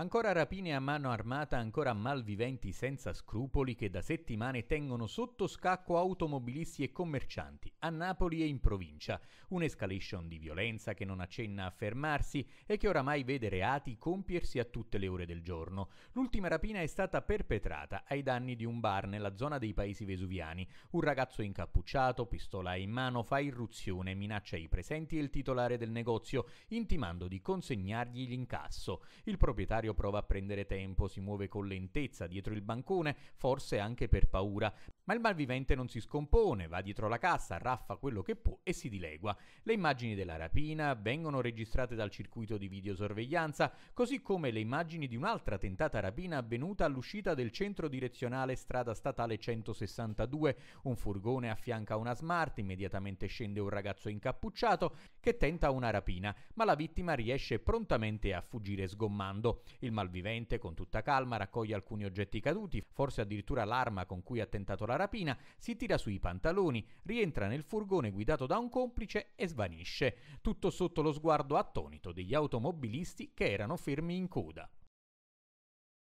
Ancora rapine a mano armata, ancora malviventi senza scrupoli che da settimane tengono sotto scacco automobilisti e commercianti a Napoli e in provincia. Un'escalation di violenza che non accenna a fermarsi e che oramai vede reati compiersi a tutte le ore del giorno. L'ultima rapina è stata perpetrata ai danni di un bar nella zona dei Paesi Vesuviani. Un ragazzo incappucciato, pistola in mano, fa irruzione, minaccia i presenti e il titolare del negozio, intimando di consegnargli l'incasso. Il proprietario avversario prova a prendere tempo, si muove con lentezza dietro il bancone, forse anche per paura. Ma il malvivente non si scompone, va dietro la cassa, raffa quello che può e si dilegua. Le immagini della rapina vengono registrate dal circuito di videosorveglianza, così come le immagini di un'altra tentata rapina avvenuta all'uscita del centro direzionale strada statale 162. Un furgone affianca una Smart, immediatamente scende un ragazzo incappucciato che tenta una rapina, ma la vittima riesce prontamente a fuggire sgommando. Il malvivente, con tutta calma, raccoglie alcuni oggetti caduti, forse addirittura l'arma con cui ha tentato la rapina, si tira sui pantaloni, rientra nel furgone guidato da un complice e svanisce, tutto sotto lo sguardo attonito degli automobilisti che erano fermi in coda.